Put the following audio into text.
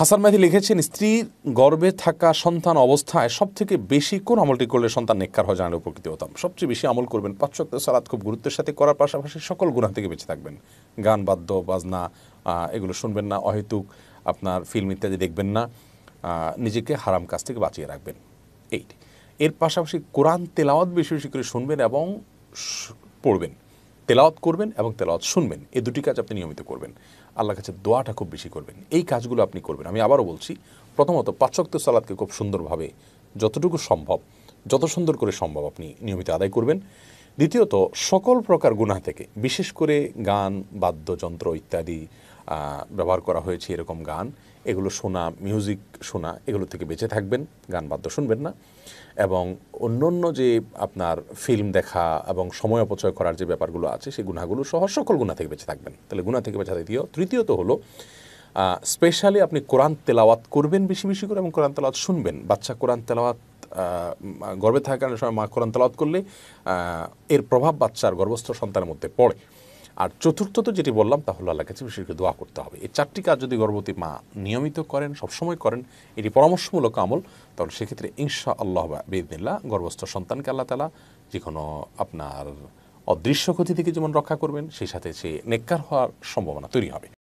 হাসান মাহি লিখেছেন স্ত্রীর গর্বে থাকা সন্তান অবস্থায় সব থেকে বেশি কোন আমলটি করলে সন্তান নেককার হয় জানার উপকৃত হতাম সবচেয়ে বেশি আমল করবেন পাঁচশক্ত সালাদ খুব গুরুত্বের সাথে করার পাশাপাশি সকল গুণা থেকে বেঁচে থাকবেন গান বাদ্য বাজনা এগুলো শুনবেন না অহেতুক আপনার ফিল্ম ইত্যাদি দেখবেন না নিজেকে হারাম কাজ থেকে বাঁচিয়ে রাখবেন এইট এর পাশাপাশি কোরআন তেলাওয়াত বেশি বেশি করে শুনবেন এবং পড়বেন তেলাওয়াত করবেন এবং তেলাওয়াত শুনবেন এই দুটি কাজ আপনি নিয়মিত করবেন আল্লাহর কাছে দোয়াটা খুব বেশি করবেন এই কাজগুলো আপনি করবেন আমি আবারও বলছি প্রথমত পাচক্ত সালাদকে খুব সুন্দরভাবে যতটুকু সম্ভব যত সুন্দর করে সম্ভব আপনি নিয়মিত আদায় করবেন দ্বিতীয়ত সকল প্রকার গুণা থেকে বিশেষ করে গান বাদ্যযন্ত্র ইত্যাদি ব্যবহার করা হয়েছে এরকম গান এগুলো শোনা মিউজিক শোনা এগুলো থেকে বেঁচে থাকবেন গান বাদ্য শুনবেন না এবং অন্য অন্য যে আপনার ফিল্ম দেখা এবং সময় অপচয় করার যে ব্যাপারগুলো আছে সেই গুণাগুলো সহ সকল গুণা থেকে বেঁচে থাকবেন তাহলে গুণা থেকে বেঁচে দ্বিতীয় তৃতীয়ত হলো স্পেশালি আপনি কোরআন তেলাওয়াত করবেন বেশি বেশি করে এবং কোরআন তেলাওয়াত শুনবেন বাচ্চা কোরআন তেলাওয়াত গর্বে থাকার সময় মা কোরআন তেলাওয়াত করলে এর প্রভাব বাচ্চার গর্ভস্থ সন্তানের মধ্যে পড়ে আর চতুর্থ তো যেটি বললাম তা হলো আল্লাহ কাছে বিশেষ করে দোয়া করতে হবে এই চারটি কাজ যদি গর্ভবতী মা নিয়মিত করেন সবসময় করেন এটি পরামর্শমূলক আমল তাহলে সেক্ষেত্রে ইনশা আল্লাহ বেদিল্লা গর্ভস্থ সন্তানকে আল্লাহ তালা যে কোনো আপনার অদৃশ্য ক্ষতি থেকে যেমন রক্ষা করবেন সেই সাথে সে নেককার হওয়ার সম্ভাবনা তৈরি হবে